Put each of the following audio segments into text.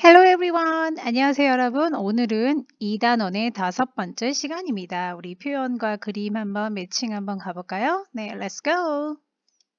Hello everyone. 안녕하세요 여러분. 오늘은 2단원의 다섯 번째 시간입니다. 우리 표현과 그림 한번 매칭 한번 가볼까요? 네, let's go.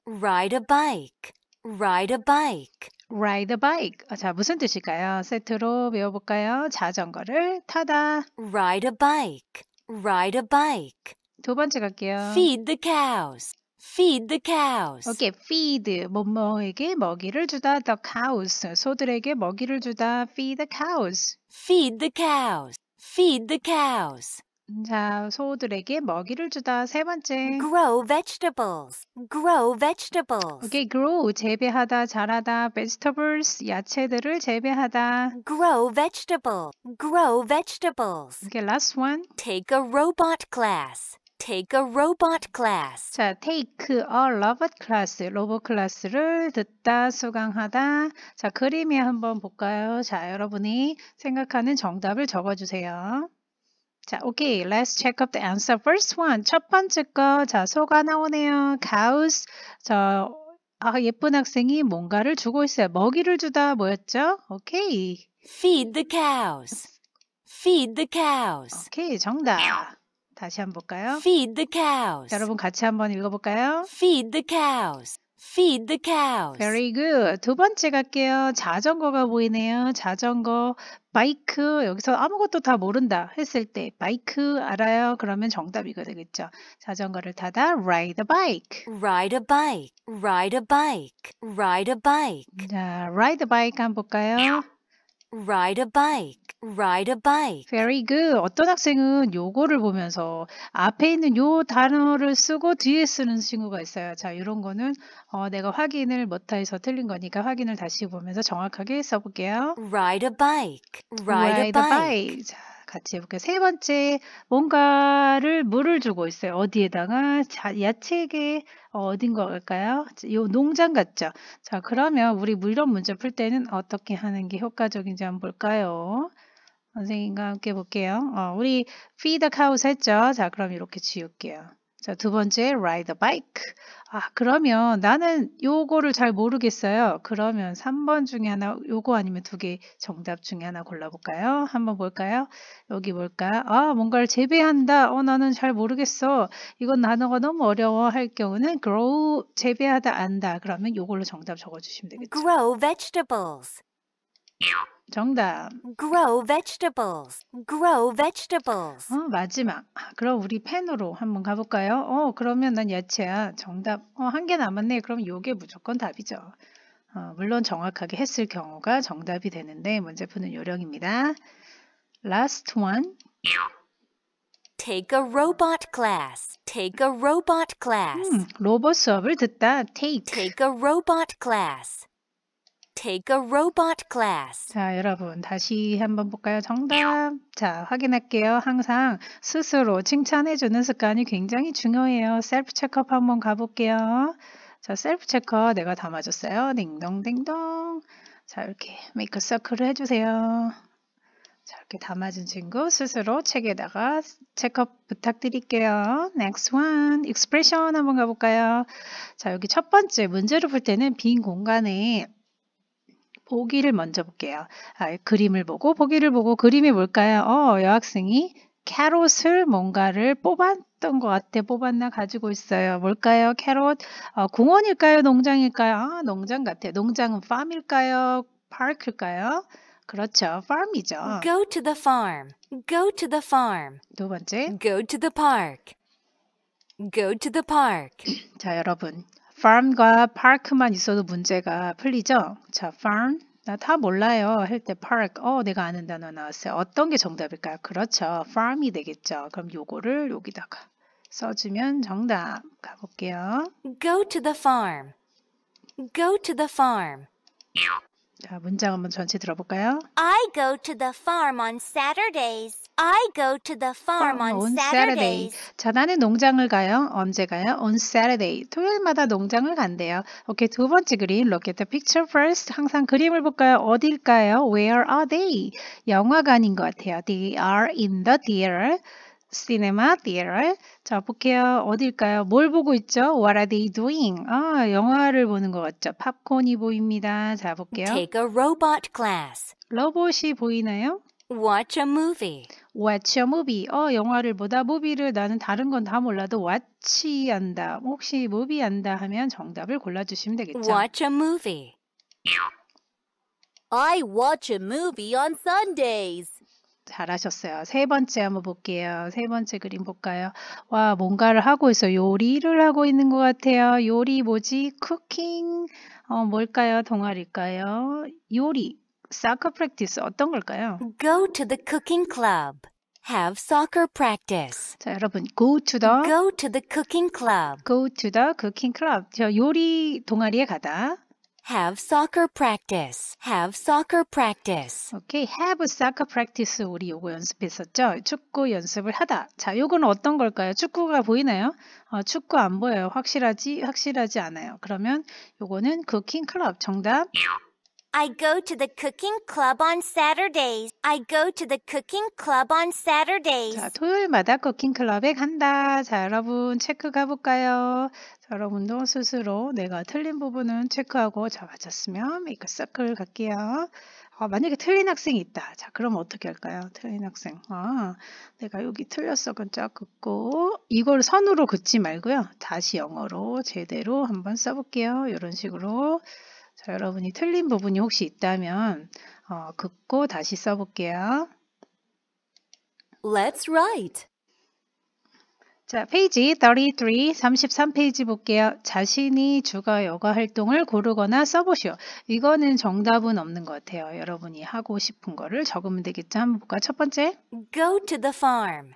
Ride a bike. Ride a bike. Ride a bike. 자, 무슨 뜻일까요? 세트로 외워볼까요? 자전거를 타다. Ride a bike. Ride a bike. 두 번째 갈게요. Feed the cows. Feed the cows. Okay, feed 뭐뭐에게 먹이를 주다, the cows 소들에게 먹이를 주다, feed the cows. Feed the cows. Feed the cows. 자, 소들에게 먹이를 주다 세 번째. Grow vegetables. Grow vegetables. Okay, grow 재배하다, 자라다, vegetables 야채들을 재배하다. Grow vegetable. Grow vegetables. Okay, last one. Take a robot class. take a robot class. 자, take a robot class. 로봇 클래스를 듣다, 수강하다. 자, 그림에 한번 볼까요? 자, 여러분이 생각하는 정답을 적어주세요. 자, 오케이. Let's check up the answer. First one. 첫 번째 거. 자, 소가 나오네요. cows. 저, 아, 예쁜 학생이 뭔가를 주고 있어요. 먹이를 주다 뭐였죠? 오케이. Feed the cows. Feed the cows. 오케이, 정답. 다시 한번 볼까요? Feed the cows. 여러분 같이 한번 읽어볼까요? Feed the cows. Feed the cows. Very good. 두 번째 갈게요. 자전거가 보이네요. 자전거, 바이크. 여기서 아무것도 다 모른다 했을 때 바이크 알아요. 그러면 정답 이거 되겠죠. 자전거를 타다 ride a bike. Ride a bike. Ride a bike. Ride a bike. 자, ride a bike 한 번 볼까요? ride a bike, ride a bike. Very good. 어떤 학생은 요거를 보면서 앞에 있는 요 단어를 쓰고 뒤에 쓰는 친구가 있어요. 자, 이런 거는 어, 내가 확인을 못해서 틀린 거니까 확인을 다시 보면서 정확하게 써볼게요. Ride a bike, ride, ride a bike. A bike. 자, 같이 해볼게요. 세 번째, 뭔가를 물을 주고 있어요. 어디에다가 자, 야채에게 어, 어딘 걸까요? 요 농장 같죠? 자, 그러면 우리 물런 문제 풀 때는 어떻게 하는 게 효과적인지 한번 볼까요? 선생님과 함께 볼게요. 어, 우리 feed the cows 했죠? 자, 그럼 이렇게 지울게요. 자, 두 번째 ride a bike. 아, 그러면 나는 요거를 잘 모르겠어요. 그러면 3번 중에 하나, 요거 아니면 두 개 정답 중에 하나 골라볼까요? 한번 볼까요? 여기 볼까 아, 뭔가를 재배한다. 어, 나는 잘 모르겠어. 이건 단어가 너무 어려워 할 경우는 grow, 재배하다, 안다. 그러면 요걸로 정답 적어주시면 되겠죠. grow vegetables. 정답. Grow vegetables. Grow vegetables. 어, 마지막. 그럼 우리 펜으로 한번 가볼까요? 어, 그러면 난 야채야. 정답. 어, 한 개 남았네. 그럼 요게 무조건 답이죠. 어, 물론 정확하게 했을 경우가 정답이 되는데 문제 푸는 요령입니다. Last one. Take a robot class. Take a robot class. 음, 로봇 수업을 듣다. Take. Take a robot class. take a robot class. 자, 여러분 다시 한번 볼까요? 정답. 자, 확인할게요. 항상 스스로 칭찬해 주는 습관이 굉장히 중요해요. 셀프 체크업 한번 가 볼게요. 자, 셀프 체크 내가 다 맞았어요. 딩동댕동. 자, 이렇게 메이크 서클을 해 주세요. 자, 이렇게 다 맞은 친구 스스로 책에다가 체크업 부탁드릴게요. Next one. expression 한번 가 볼까요? 자, 여기 첫 번째 문제를 풀 때는 빈 공간에 보기를 먼저 볼게요. 아, 그림을 보고 보기를 보고 그림이 뭘까요? 어, 여학생이 캐롯을 뭔가를 뽑았던 것 같아. 뽑았나 가지고 있어요. 뭘까요? 캐롯 어, 공원일까요? 농장일까요? 아, 농장 같아. 농장은 farm일까요? park일까요? 그렇죠. farm이죠. Go to the farm. Go to the farm. 두 번째. Go to the park. Go to the park. 자, 여러분. farm과 park만 있어도 문제가 풀리죠. 자, farm 나 다 몰라요 할 때 park 어 내가 아는 단어 나왔어요. 어떤 게 정답일까요? 그렇죠. farm이 되겠죠. 그럼 요거를 여기다가 써주면 정답 가볼게요. Go to the farm. Go to the farm. 자, 문장 한번 전체 들어볼까요? I go to the farm on Saturdays. I go to the farm on, on Saturday. 자, 나는 농장을 가요. 언제 가요? On Saturday. 토요일마다 농장을 간대요. 오케이, 두 번째 그림. Look at the picture first. 항상 그림을 볼까요? 어딜까요? Where are they? 영화관인 것 같아요. They are in the theater. 시네마, theater. 자, 볼게요. 어딜까요? 뭘 보고 있죠? What are they doing? 아, 영화를 보는 것 같죠? 팝콘이 보입니다. 자, 볼게요. Take a robot class. 로봇이 보이나요? Watch a movie. Watch a movie. 어, 영화를 보다 movie를 나는 다른 건 다 몰라도 watch 한다. 뭐 혹시 movie 한다 하면 정답을 골라 주시면 되겠죠. Watch a movie. I watch a movie on Sundays. 잘하셨어요. 세 번째 한번 볼게요. 세 번째 그림 볼까요? 와, 뭔가를 하고 있어. 요리를 하고 있는 것 같아요. 요리 뭐지? 쿠킹. 어, 뭘까요? 동아리일까요? 요리. soccer practice 어떤 걸까요? Go to the cooking club. Have soccer practice. 자, 여러분, go to the Go to the cooking club. go to the cooking club. 저 요리 동아리에 가다. Have soccer practice. Have soccer practice. 오케이, have soccer practice 우리 요거 연습했었죠. 축구 연습을 하다. 자, 요건 어떤 걸까요? 축구가 보이나요? 어, 축구 안 보여요. 확실하지 확실하지 않아요. 그러면 요거는 cooking club 정답. I go to the cooking club on Saturdays. I go to the cooking club on Saturdays. 자, 토요일마다 쿠킹 클럽에 간다. 자, 여러분 체크가 볼까요? 자, 여러분도 스스로 내가 틀린 부분은 체크하고 자, 맞췄으면 이거 k 클 갈게요. 어, 만약에 틀린 학생이 있다. 자, 그럼 어떻게 할까요? 틀린 학생. 아, 내가 여기 틀렸어. 그짝 긋고 이걸 선으로 긋지 말고요. 다시 영어로 제대로 한번 써볼게요. 이런 식으로. 자, 여러분이 틀린 부분이 혹시 있다면 어, 긋고 다시 써볼게요. Let's write. 자, 페이지 33, 33페이지 볼게요. 자신이 주가 여가 활동을 고르거나 써보시오. 이거는 정답은 없는 것 같아요. 여러분이 하고 싶은 거를 적으면 되겠죠. 한번 볼까요? 첫 번째. Go to the farm.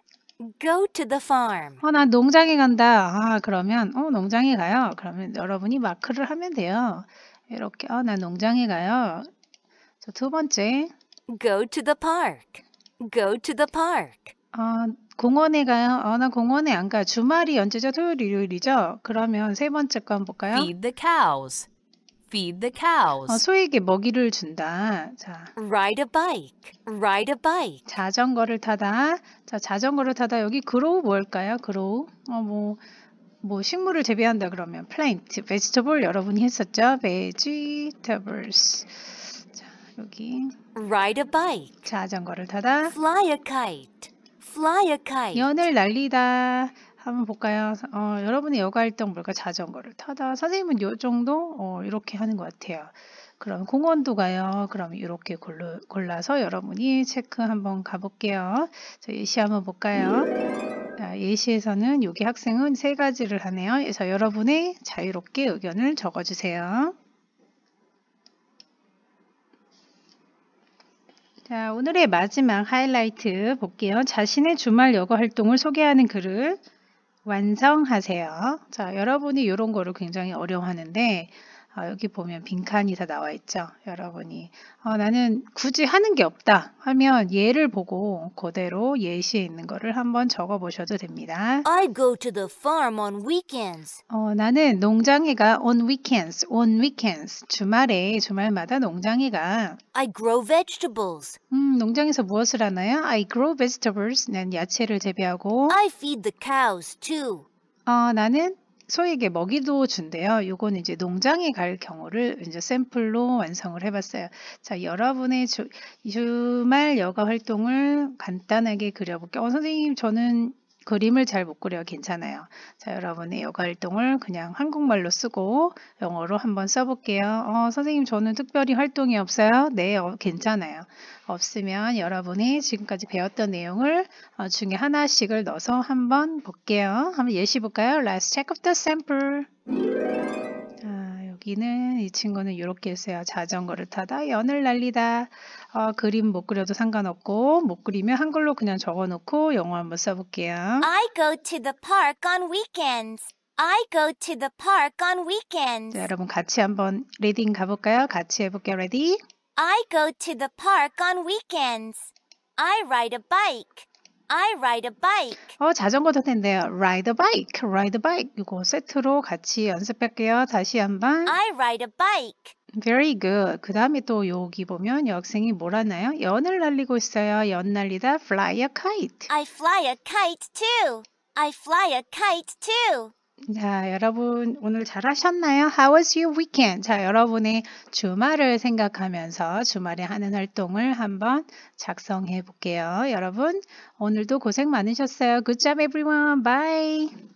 Go to the farm. 어, 난 농장에 간다. 아, 그러면, 어, 농장에 가요. 그러면 여러분이 마크를 하면 돼요. 이렇게 아, 나 네, 농장에 가요. 자, 두 번째. Go to the park. Go to the park. 아, 공원에 가요. 아, 나 공원에 안 가. 주말이 언제죠? 토요일, 일요일이죠. 그러면 세 번째 거 한번 볼까요? Feed the cows. Feed the cows. 어, 소에게 먹이를 준다. 자. Ride a bike. Ride a bike. 자전거를 타다. 자, 자전거를 타다. 여기 그로우 뭘까요? 그로우. 어, 뭐뭐 식물을 재배한다 그러면 plant, vegetable 여러분이 했었죠. vegetables. 자, 여기 ride a bike. 자전거를 타다. fly a kite. fly a kite. 연을 날리다. 한번 볼까요? 어, 여러분의 여가 활동 뭘까? 자전거를 타다. 선생님은 요 정도 어, 이렇게 하는 것 같아요. 그럼 공원도 가요. 그럼 이렇게 골라, 골라서 여러분이 체크 한번 가볼게요. 저희 예시 한번 볼까요? 자, 예시에서는 여기 학생은 세 가지를 하네요. 그래서 여러분의 자유롭게 의견을 적어주세요. 자, 오늘의 마지막 하이라이트 볼게요. 자신의 주말 여가 활동을 소개하는 글을 완성하세요. 자, 여러분이 이런 거를 굉장히 어려워하는데 어, 여기 보면 빈칸이 다 나와 있죠. 여러분이 어, 나는 굳이 하는 게 없다 하면 예를 보고 그대로 예시에 있는 거를 한번 적어 보셔도 됩니다. I go to the farm on weekends. 어, 나는 농장에 가 on weekends, on weekends. 주말에 주말마다 농장에 가. I grow vegetables. 음, 농장에서 무엇을 하나요? I grow vegetables. 난 야채를 재배하고. I feed the cows too. 어, 나는 소에게 먹이도 준대요. 요건 이제 농장에 갈 경우를 이제 샘플로 완성을 해봤어요. 자, 여러분의 주, 주말 여가 활동을 간단하게 그려볼게요. 어, 선생님, 저는 그림을 잘 못 그려 괜찮아요. 자, 여러분의 여가 활동을 그냥 한국말로 쓰고 영어로 한번 써볼게요. 어, 선생님 저는 특별히 활동이 없어요. 네, 어, 괜찮아요. 없으면 여러분이 지금까지 배웠던 내용을 어, 중에 하나씩을 넣어서 한번 볼게요. 한번 예시 볼까요? Let's check o f the sample. 여기는 이 친구는 이렇게 했어요. 자전거를 타다 연을 예, 날리다. 어, 그림 못 그려도 상관없고 못 그리면 한글로 그냥 적어놓고 영어 한번 써볼게요. I go to the park on weekends. I go to the park on weekends. 자, 여러분 같이 한번 레딩 가볼까요? 같이 해볼게요. 레디? I go to the park on weekends. I ride a bike. I ride a bike. 어, 자전거 탈 텐데요. Ride a bike, ride a bike. 이거 세트로 같이 연습할게요. 다시 한번. I ride a bike. Very good. 그 다음에 또 여기 보면 여학생이 뭘하나요 연을 날리고 있어요. 연 날리다. Fly a kite. I fly a kite too. I fly a kite too. 자, 여러분 오늘 잘하셨나요? How was your weekend? 자, 여러분의 주말을 생각하면서 주말에 하는 활동을 한번 작성해 볼게요. 여러분 오늘도 고생 많으셨어요. Good job everyone. Bye.